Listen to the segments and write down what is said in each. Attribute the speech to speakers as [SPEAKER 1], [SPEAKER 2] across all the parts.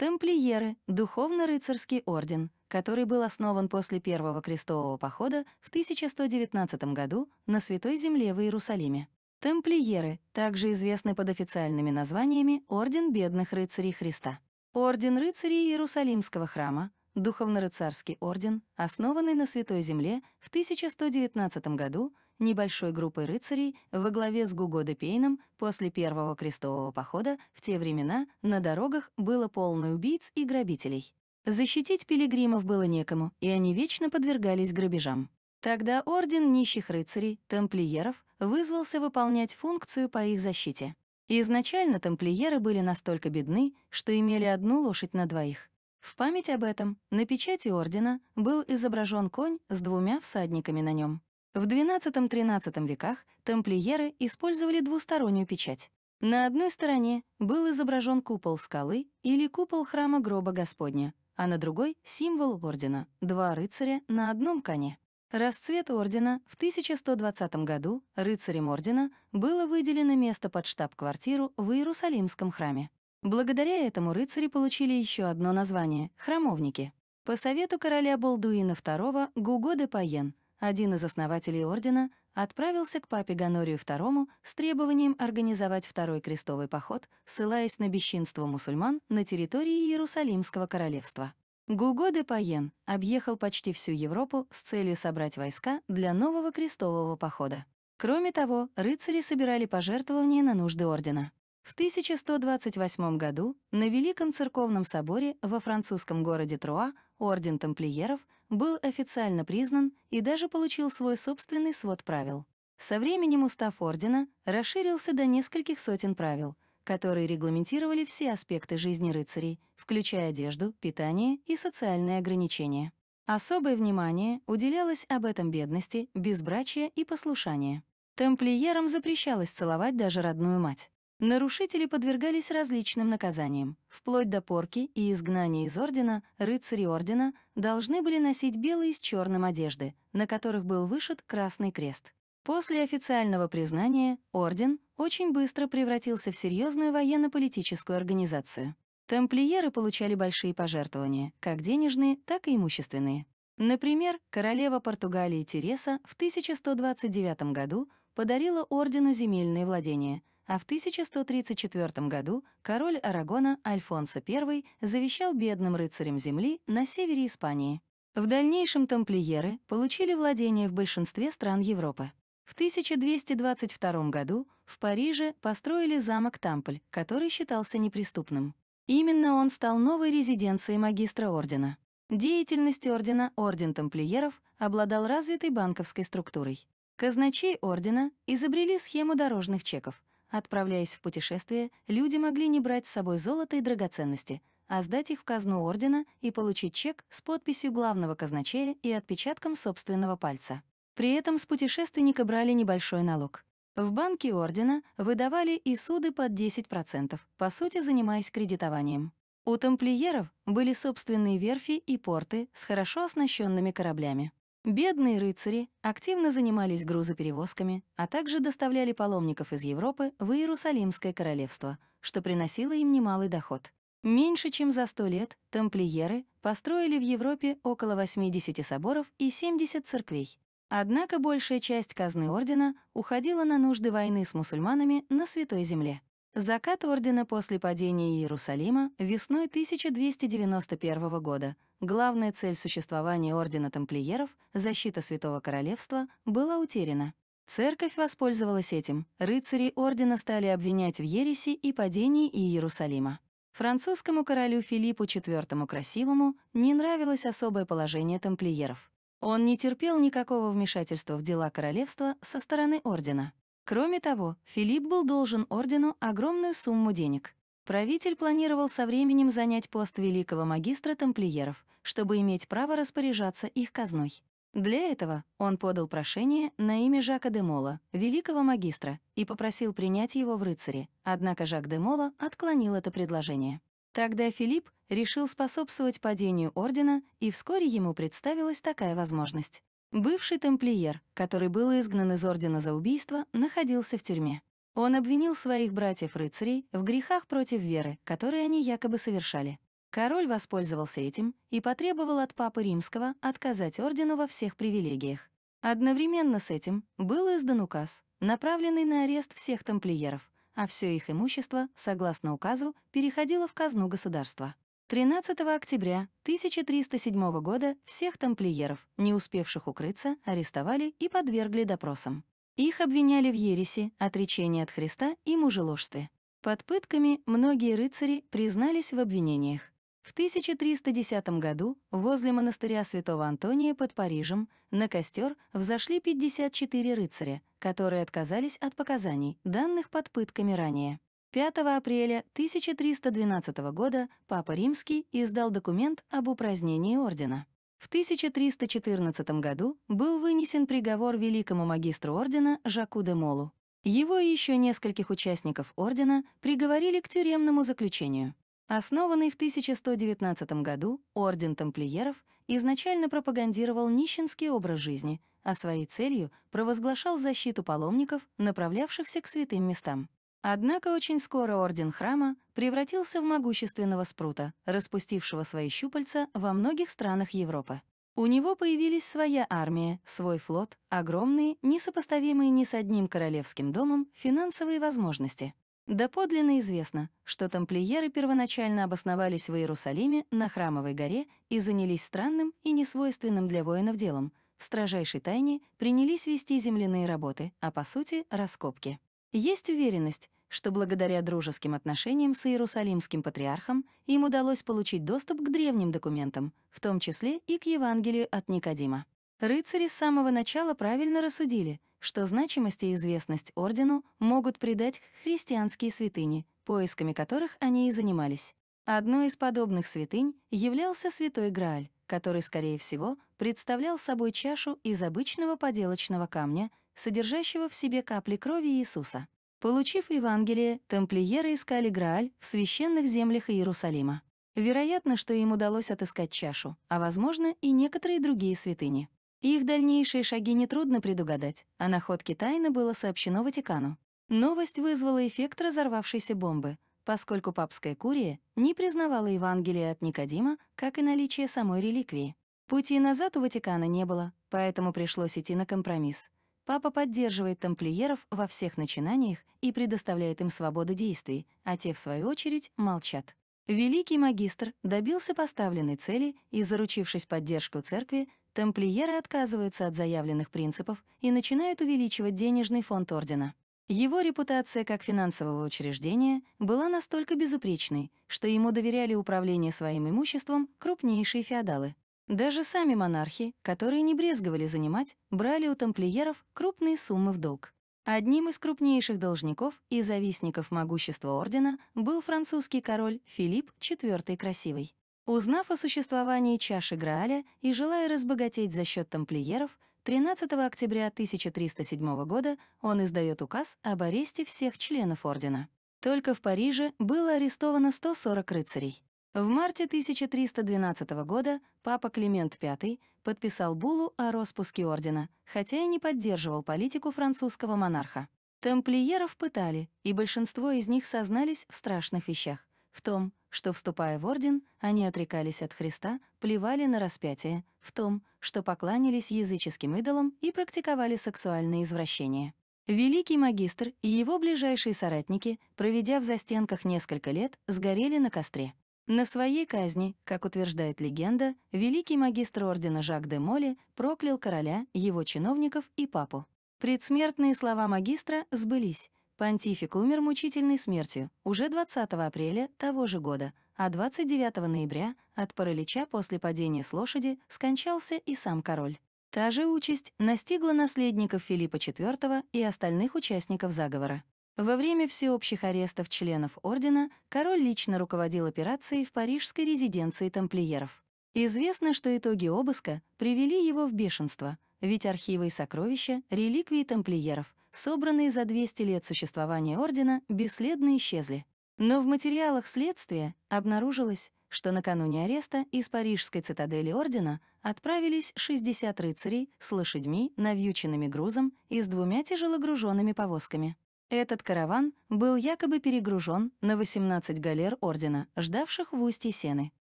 [SPEAKER 1] Темплиеры — духовно-рыцарский орден, который был основан после Первого крестового похода в 1119 году на Святой Земле в Иерусалиме. Темплиеры также известны под официальными названиями Орден бедных рыцарей Христа. Орден рыцарей Иерусалимского храма, духовно-рыцарский орден, основанный на Святой Земле в 1119 году небольшой группой рыцарей во главе с Гуго де Пейном после первого крестового похода в те времена на дорогах было полно убийц и грабителей. Защитить пилигримов было некому, и они вечно подвергались грабежам. Тогда орден нищих рыцарей, тамплиеров, вызвался выполнять функцию по их защите. Изначально тамплиеры были настолько бедны, что имели одну лошадь на двоих. В память об этом на печати ордена был изображен конь с двумя всадниками на нем. В XII-XIII веках тамплиеры использовали двустороннюю печать. На одной стороне был изображен купол скалы или купол храма гроба Господня, а на другой — символ ордена — два рыцаря на одном коне. Расцвет ордена в 1120 году рыцарем ордена было выделено место под штаб-квартиру в Иерусалимском храме. Благодаря этому рыцари получили еще одно название — храмовники. По совету короля Болдуина II Гуго де Паен один из основателей ордена, отправился к папе Гонорию II с требованием организовать второй крестовый поход, ссылаясь на бесчинство мусульман на территории Иерусалимского королевства. Гуго де Паен объехал почти всю Европу с целью собрать войска для нового крестового похода. Кроме того, рыцари собирали пожертвования на нужды ордена. В 1128 году на Великом Церковном соборе во французском городе Труа орден тамплиеров — был официально признан и даже получил свой собственный свод правил. Со временем устав ордена расширился до нескольких сотен правил, которые регламентировали все аспекты жизни рыцарей, включая одежду, питание и социальные ограничения. Особое внимание уделялось об этом бедности, безбрачия и послушания. Темплиерам запрещалось целовать даже родную мать. Нарушители подвергались различным наказаниям, вплоть до порки и изгнания из ордена, рыцари ордена должны были носить белые с черным одежды, на которых был вышит красный крест. После официального признания орден очень быстро превратился в серьезную военно-политическую организацию. Тамплиеры получали большие пожертвования, как денежные, так и имущественные. Например, королева Португалии Тереса в 1129 году подарила ордену земельные владения — а в 1134 году король Арагона Альфонсо I завещал бедным рыцарям земли на севере Испании. В дальнейшем тамплиеры получили владение в большинстве стран Европы. В 1222 году в Париже построили замок Тампль, который считался неприступным. Именно он стал новой резиденцией магистра ордена. Деятельность ордена Орден тамплиеров обладал развитой банковской структурой. Казначей ордена изобрели схему дорожных чеков — Отправляясь в путешествие, люди могли не брать с собой золото и драгоценности, а сдать их в казну ордена и получить чек с подписью главного казначея и отпечатком собственного пальца. При этом с путешественника брали небольшой налог. В банке ордена выдавали и суды под 10%, по сути, занимаясь кредитованием. У тамплиеров были собственные верфи и порты с хорошо оснащенными кораблями. Бедные рыцари активно занимались грузоперевозками, а также доставляли паломников из Европы в Иерусалимское королевство, что приносило им немалый доход. Меньше чем за сто лет тамплиеры построили в Европе около 80 соборов и 70 церквей. Однако большая часть казны ордена уходила на нужды войны с мусульманами на Святой Земле. Закат ордена после падения Иерусалима весной 1291 года. Главная цель существования ордена тамплиеров, защита Святого Королевства, была утеряна. Церковь воспользовалась этим. Рыцари ордена стали обвинять в ереси и падении Иерусалима. Французскому королю Филиппу IV Красивому не нравилось особое положение тамплиеров. Он не терпел никакого вмешательства в дела королевства со стороны ордена. Кроме того, Филипп был должен ордену огромную сумму денег. Правитель планировал со временем занять пост великого магистра тамплиеров, чтобы иметь право распоряжаться их казной. Для этого он подал прошение на имя Жака де Мола, великого магистра, и попросил принять его в рыцаре, однако Жак де Мола отклонил это предложение. Тогда Филипп решил способствовать падению ордена, и вскоре ему представилась такая возможность. Бывший тамплиер, который был изгнан из Ордена за убийство, находился в тюрьме. Он обвинил своих братьев-рыцарей в грехах против веры, которые они якобы совершали. Король воспользовался этим и потребовал от Папы Римского отказать ордену во всех привилегиях. Одновременно с этим был издан указ, направленный на арест всех тамплиеров, а все их имущество, согласно указу, переходило в казну государства. 13 октября 1307 года всех тамплиеров, не успевших укрыться, арестовали и подвергли допросам. Их обвиняли в ереси, отречении от Христа и мужеложстве. Под пытками многие рыцари признались в обвинениях. В 1310 году возле монастыря святого Антония под Парижем на костер взошли 54 рыцаря, которые отказались от показаний, данных под пытками ранее. 5 апреля 1312 года Папа Римский издал документ об упразднении ордена. В 1314 году был вынесен приговор великому магистру ордена Жаку де Молу. Его и еще нескольких участников ордена приговорили к тюремному заключению. Основанный в 1119 году Орден тамплиеров изначально пропагандировал нищенский образ жизни, а своей целью провозглашал защиту паломников, направлявшихся к святым местам. Однако очень скоро Орден Храма превратился в могущественного спрута, распустившего свои щупальца во многих странах Европы. У него появились своя армия, свой флот, огромные, несопоставимые ни с одним королевским домом, финансовые возможности. Да подлинно известно, что тамплиеры первоначально обосновались в Иерусалиме на Храмовой горе и занялись странным и несвойственным для воинов делом, в строжайшей тайне принялись вести земляные работы, а по сути — раскопки. Есть уверенность, что благодаря дружеским отношениям с Иерусалимским патриархом им удалось получить доступ к древним документам, в том числе и к Евангелию от Никодима. Рыцари с самого начала правильно рассудили, что значимость и известность ордену могут придать христианские святыни, поисками которых они и занимались. Одной из подобных святынь являлся Святой Грааль, который, скорее всего, представлял собой чашу из обычного поделочного камня, содержащего в себе капли крови Иисуса. Получив Евангелие, тамплиеры искали Грааль в священных землях Иерусалима. Вероятно, что им удалось отыскать чашу, а, возможно, и некоторые другие святыни. Их дальнейшие шаги нетрудно предугадать, а находке тайны было сообщено Ватикану. Новость вызвала эффект разорвавшейся бомбы, поскольку папская курия не признавала Евангелие от Никодима, как и наличие самой реликвии. Пути назад у Ватикана не было, поэтому пришлось идти на компромисс. Папа поддерживает тамплиеров во всех начинаниях и предоставляет им свободу действий, а те, в свою очередь, молчат. Великий магистр добился поставленной цели и, заручившись поддержкой церкви, тамплиеры отказываются от заявленных принципов и начинают увеличивать денежный фонд ордена. Его репутация как финансового учреждения была настолько безупречной, что ему доверяли управление своим имуществом крупнейшие феодалы. Даже сами монархи, которые не брезговали занимать, брали у тамплиеров крупные суммы в долг. Одним из крупнейших должников и завистников могущества ордена был французский король Филипп IV Красивый. Узнав о существовании чаши Грааля и желая разбогатеть за счет тамплиеров, 13 октября 1307 года он издает указ об аресте всех членов ордена. Только в Париже было арестовано 140 рыцарей. В марте 1312 года папа Климент V подписал буллу о распуске ордена, хотя и не поддерживал политику французского монарха. Тамплиеров пытали, и большинство из них сознались в страшных вещах, в том, что, вступая в орден, они отрекались от Христа, плевали на распятие, в том, что покланялись языческим идолам и практиковали сексуальные извращения. Великий магистр и его ближайшие соратники, проведя в застенках несколько лет, сгорели на костре. На своей казни, как утверждает легенда, великий магистр ордена Жак де Моли проклял короля, его чиновников и папу. Предсмертные слова магистра сбылись. Понтифик умер мучительной смертью уже 20 апреля того же года, а 29 ноября от паралича после падения с лошади скончался и сам король. Та же участь настигла наследников Филиппа IV и остальных участников заговора. Во время всеобщих арестов членов ордена король лично руководил операцией в парижской резиденции тамплиеров. Известно, что итоги обыска привели его в бешенство, ведь архивы и сокровища, реликвии тамплиеров, собранные за 200 лет существования ордена, бесследно исчезли. Но в материалах следствия обнаружилось, что накануне ареста из парижской цитадели ордена отправились 60 рыцарей с лошадьми, навьюченными грузом и с двумя тяжелогруженными повозками. Этот караван был якобы перегружен на 18 галер ордена, ждавших в устье Сены.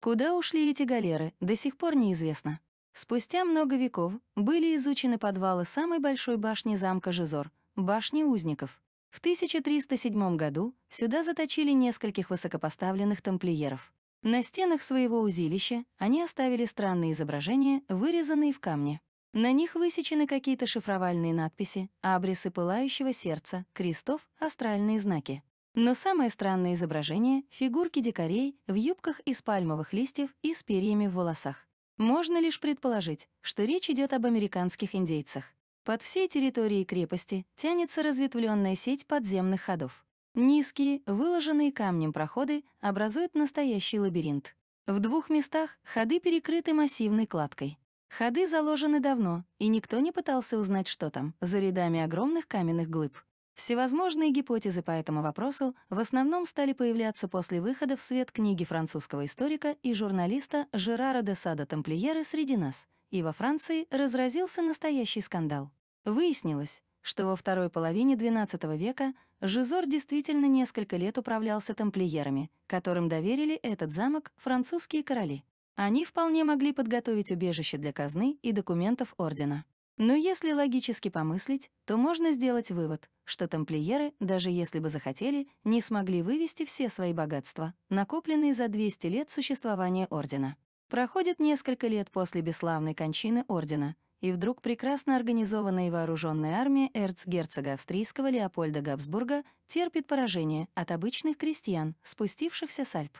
[SPEAKER 1] Куда ушли эти галеры, до сих пор неизвестно. Спустя много веков были изучены подвалы самой большой башни замка Жизор — башни узников. В 1307 году сюда заточили нескольких высокопоставленных тамплиеров. На стенах своего узилища они оставили странные изображения, вырезанные в камне. На них высечены какие-то шифровальные надписи, абрисы пылающего сердца, крестов, астральные знаки. Но самое странное изображение — фигурки дикарей в юбках из пальмовых листьев и с перьями в волосах. Можно лишь предположить, что речь идет об американских индейцах. Под всей территорией крепости тянется разветвленная сеть подземных ходов. Низкие, выложенные камнем проходы образуют настоящий лабиринт. В двух местах ходы перекрыты массивной кладкой. Ходы заложены давно, и никто не пытался узнать, что там, за рядами огромных каменных глыб. Всевозможные гипотезы по этому вопросу в основном стали появляться после выхода в свет книги французского историка и журналиста Жерара де Сада Тамплиера «Среди нас», и во Франции разразился настоящий скандал. Выяснилось, что во второй половине XII века Жизор действительно несколько лет управлялся тамплиерами, которым доверили этот замок французские короли. Они вполне могли подготовить убежище для казны и документов ордена. Но если логически помыслить, то можно сделать вывод, что тамплиеры, даже если бы захотели, не смогли вывести все свои богатства, накопленные за 200 лет существования ордена. Проходит несколько лет после бесславной кончины ордена, и вдруг прекрасно организованная и вооруженная армия эрцгерцога австрийского Леопольда Габсбурга терпит поражение от обычных крестьян, спустившихся с Альп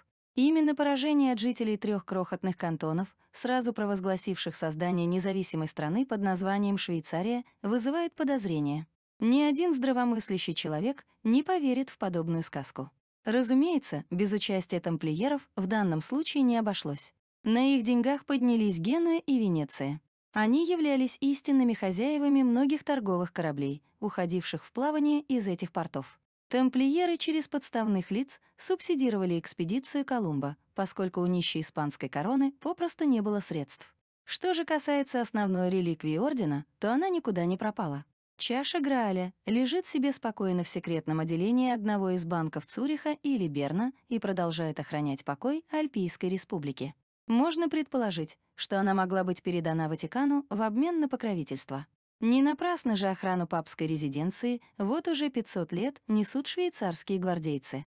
[SPEAKER 1] именно поражение от жителей трех крохотных кантонов, сразу провозгласивших создание независимой страны под названием Швейцария, вызывает подозрения. Ни один здравомыслящий человек не поверит в подобную сказку. Разумеется, без участия тамплиеров в данном случае не обошлось. На их деньгах поднялись Генуя и Венеция. Они являлись истинными хозяевами многих торговых кораблей, уходивших в плавание из этих портов. Тамплиеры через подставных лиц субсидировали экспедицию Колумба, поскольку у нищей испанской короны попросту не было средств. Что же касается основной реликвии Ордена, то она никуда не пропала. Чаша Грааля лежит себе спокойно в секретном отделении одного из банков Цюриха или Берна и продолжает охранять покой Альпийской республики. Можно предположить, что она могла быть передана Ватикану в обмен на покровительство. Не напрасно же охрану папской резиденции вот уже 500 лет несут швейцарские гвардейцы.